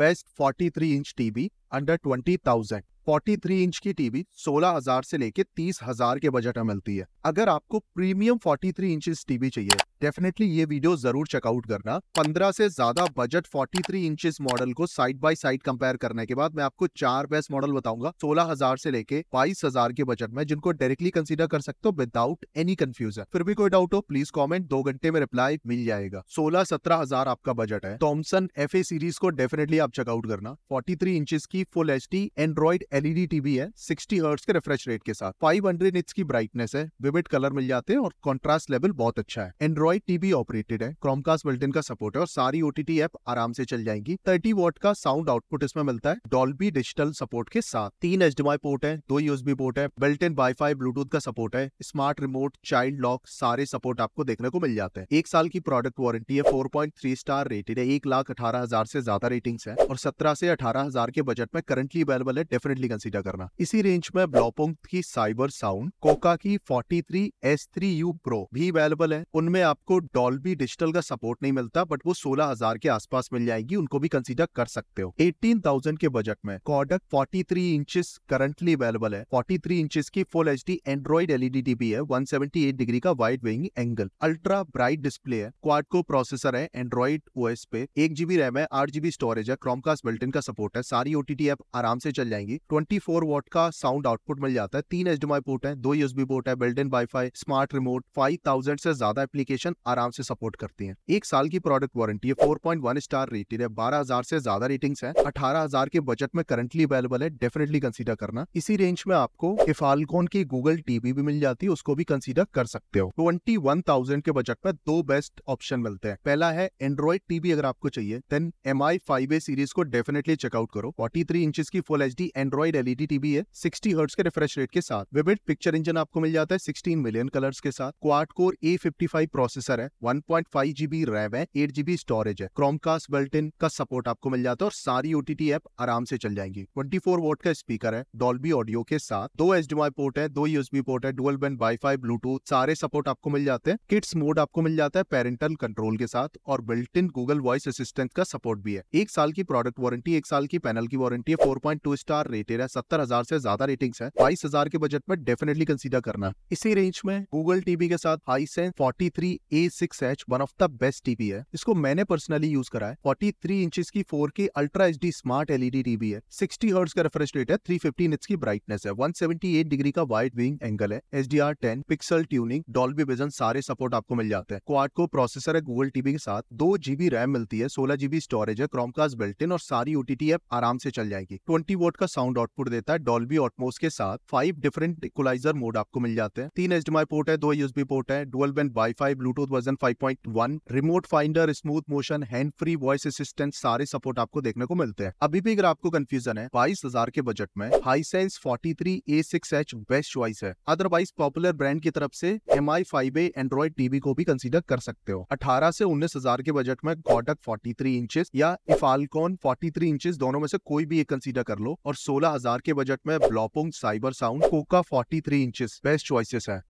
best 43 inch TV under 20,000. 43 inch की TV 16000 से लेके 30000 के बजट में मिलती है अगर आपको प्रीमियम 43 इंच टीवी चाहिए डेफिनेटली ये वीडियो जरूर चेकआउट करना 15 से ज्यादा बजट 43 इंच मॉडल को साइड बाय साइड कंपेयर करने के बाद मैं आपको चार बेस्ट मॉडल बताऊंगा 16000 से लेके 22000 के बजट में जिनको डायरेक्टली कंसिडर कर सकते हो विदाउट एनी कंफ्यूजन फिर भी कोई डाउट हो प्लीज कॉमेंट दो घंटे में रिप्लाई मिल जाएगा सोलह सत्रह हजार आपका बजट है टॉमसन एफ सीरीज को डेफिनेटली आप चेकआउट करना फोर्टी थ्री की full H D Android LED TV है सिक्सटी हर्ट्स के रिफ्रेश रेट के साथ फाइव हंड्रेड इंच की ब्राइटनेस है विविड कलर मिल जाते हैं और कॉन्ट्रास्ट लेवल बहुत अच्छा है एंड्रॉइड टीवी ऑपरेटेड है क्रोमकास्ट बिल्टिन का सपोर्ट है और सारी ओटीटी ऐप आराम से चल जाएंगी थर्टी वॉट का साउंड आउटपुट इसमें मिलता है डॉल्बी डिजिटल सपोर्ट के साथ तीन एच पोर्ट है दो यूएसबी पोर्ट है बिल्टिन वाईफाई ब्लूटूथ का सपोर्ट है स्मार्ट रिमोट चाइल्ड लॉक सारे सपोर्ट आपको देखने को मिल जाते हैं एक साल की प्रोडक्ट वारंटी है four point three star rated है एक लाख अठारह हजार से ज्यादा रेटिंग है और सत्रह से अठारह हजार के बजट में करंटली अवेलेबल है डेफिनेटली डेफिनेटली कंसीडर करना इसी रेंज में ब्लॉपोंग की साइबर साउंड कोका की 43 यू प्रो भी अवेलेबल है उनमें आपको डॉल्बी डिजिटल का सपोर्ट नहीं मिलता बट वो सोलह हजार के आसपास मिल जाएगी उनको भी कंसीडर कर सकते हो एटीन थाउजेंड के बजट में Kodak forty three inch currently available है फोर्टी थ्री इंच की full H D Android LED TV है वन सेवेंटी एट डिग्री का wide viewing angle ultra bright display है क्वाड को प्रोसेसर है Android OS पे एक GB RAM है आठ जीबी स्टोरेज है क्रोमकास्ट बिल्टिन का सपोर्ट है सारी ओटीटी ऐप आराम से चल जाएंगी ट्वेंटी फोर वॉट का साउंड आउटपुट मिल जाता है तीन एच डी पोर्ट है दो यूएसबी पोर्ट है built in wifi smart remote five thousand से ज्यादा एप्लीकेशन आराम से सपोर्ट करती है एक साल की प्रोडक्ट वारंटी है four point one star rated है बारह हजार से ज्यादा रेटिंग है अठारह हजार के बजट में करंटली अवेलेबल है डेफिनेटली कंसिडर करना इसी रेंज में आपको इफालकोन की गूगल टीवी भी मिल जाती है उसको भी कंसिडर कर सकते हो ट्वेंटी वन थाउजेंड के बजट में दो बेस्ट ऑप्शन मिलते हैं पहला है एंड्रॉइड टीवी अगर आपको चाहिए then M I five A series को डेफिनेटली चेकआउट करो फोर्टी थ्री इंच की full H D Android Android LED TV है सिक्सटी हर्ट्स के रिफ्रेश रेट के साथ विविड पिक्चर इंजन आपको मिल जाता है सिक्सटीन मिलियन कलर्स के साथ क्वाड कोर A55 प्रोसेसर है 1.5 जीबी रैम है एट जीबी स्टोरेज है क्रोमकास्ट बल्टिन का सपोर्ट आपको मिल जाता है और सारी ओटीटी ऐप आराम से चल जाएंगी 24 वोट का स्पीकर है डॉल्बी ऑडियो के साथ दो एच पोर्ट है दो यूएसबी पोर्ट है डुअल बैंड वाईफाई ब्लूटूथ सारे सपोर्ट आपको मिल जाते हैं किड्स मोड आपको मिल जाता है पेरेंटल कंट्रोल के साथ और built in Google voice assistant का सपोर्ट भी है एक साल की प्रोडक्ट वारंटी एक साल की पैनल की वारंटी है फोर स्टार रेटेड रहा है सत्तर हजार से ज्यादा रेटिंग्स है बाईस हजार के बजट में डेफिनेटली कंसीडर करना इसी रेंज में गूगल टीवी के साथ Hisense forty three A six H one of the best TV है इसको मैंने पर्सनली यूज करा है फोर्टी थ्री इंच की four K ultra H D smart LED TV है सिक्सटी हर्ट्स का रेफरेंस रेट है थ्री फिफ्टी इंच की ब्राइटनेस है वन सेवेंटी एट डिग्री का वाइड विंग एंगल है H D R ten pixel tuning Dolby vision सारे support आपको मिल जाते हैं क्वाड को प्रोसेसर है गूगल टीवी के साथ दो जीबी रैम मिलती है सोलह जीबी स्टोरेज है क्रोमकास्ट बिल्ट इन और सारी ओटीटी एप आराम से चल जाएगी ट्वेंटी वोट का साउंड साउंड आउटपुट देता है डॉल्बी ऑटमोस के साथ फाइव डिफरेंट इक्वलाइजर मोड आपको मिल जाते हैं तीन एच पोर्ट है दो यूएसबी पोर्ट है dual band wifi Bluetooth version five point one remote finder smooth motion hand free voice assistant सारे सपोर्ट आपको देखने को मिलते हैं अभी भी अगर आपको कंफ्यूजन है बाईस के बजट में Hisense forty three best choice है अदरवाइज पॉपुलर ब्रांड की तरफ से M I five Android TV को भी कंसिडर कर सकते हो अठारह से उन्नीस के बजट में गॉडक फोर्टी थ्री या इफालकॉन फोर्टी थ्री दोनों में से कोई भी एक कंसिडर कर लो और सोलह सोलह हजार के बजट में ब्लॉपोंग साइबर साउंड कोका 43 थ्री इंचेस बेस्ट चॉइसेस है